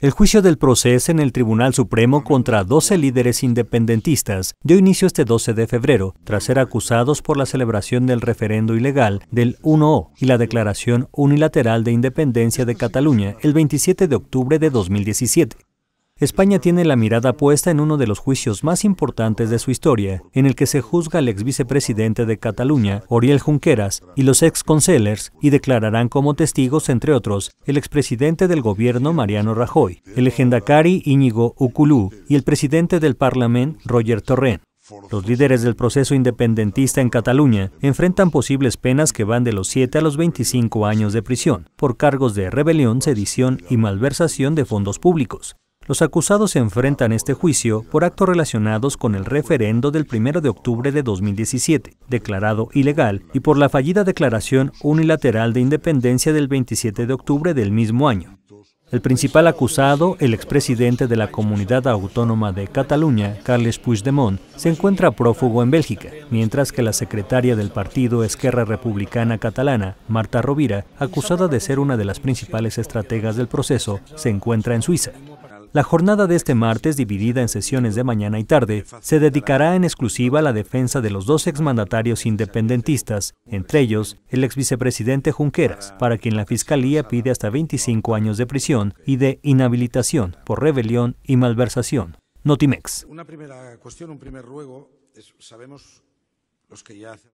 El juicio del proceso en el Tribunal Supremo contra 12 líderes independentistas dio inicio este 12 de febrero, tras ser acusados por la celebración del referendo ilegal del 1O y la declaración unilateral de independencia de Cataluña el 27 de octubre de 2017. España tiene la mirada puesta en uno de los juicios más importantes de su historia, en el que se juzga al ex vicepresidente de Cataluña, Oriel Junqueras, y los ex y declararán como testigos, entre otros, el expresidente del gobierno Mariano Rajoy, el legendacari Íñigo Uculú y el presidente del Parlament, Roger Torrent. Los líderes del proceso independentista en Cataluña enfrentan posibles penas que van de los 7 a los 25 años de prisión por cargos de rebelión, sedición y malversación de fondos públicos. Los acusados se enfrentan este juicio por actos relacionados con el referendo del 1 de octubre de 2017, declarado ilegal, y por la fallida declaración unilateral de independencia del 27 de octubre del mismo año. El principal acusado, el expresidente de la comunidad autónoma de Cataluña, Carles Puigdemont, se encuentra prófugo en Bélgica, mientras que la secretaria del partido Esquerra Republicana Catalana, Marta Rovira, acusada de ser una de las principales estrategas del proceso, se encuentra en Suiza. La jornada de este martes, dividida en sesiones de mañana y tarde, se dedicará en exclusiva a la defensa de los dos exmandatarios independentistas, entre ellos el exvicepresidente Junqueras, para quien la Fiscalía pide hasta 25 años de prisión y de inhabilitación por rebelión y malversación. Notimex. Una primera cuestión, un primer ruego. sabemos los que ya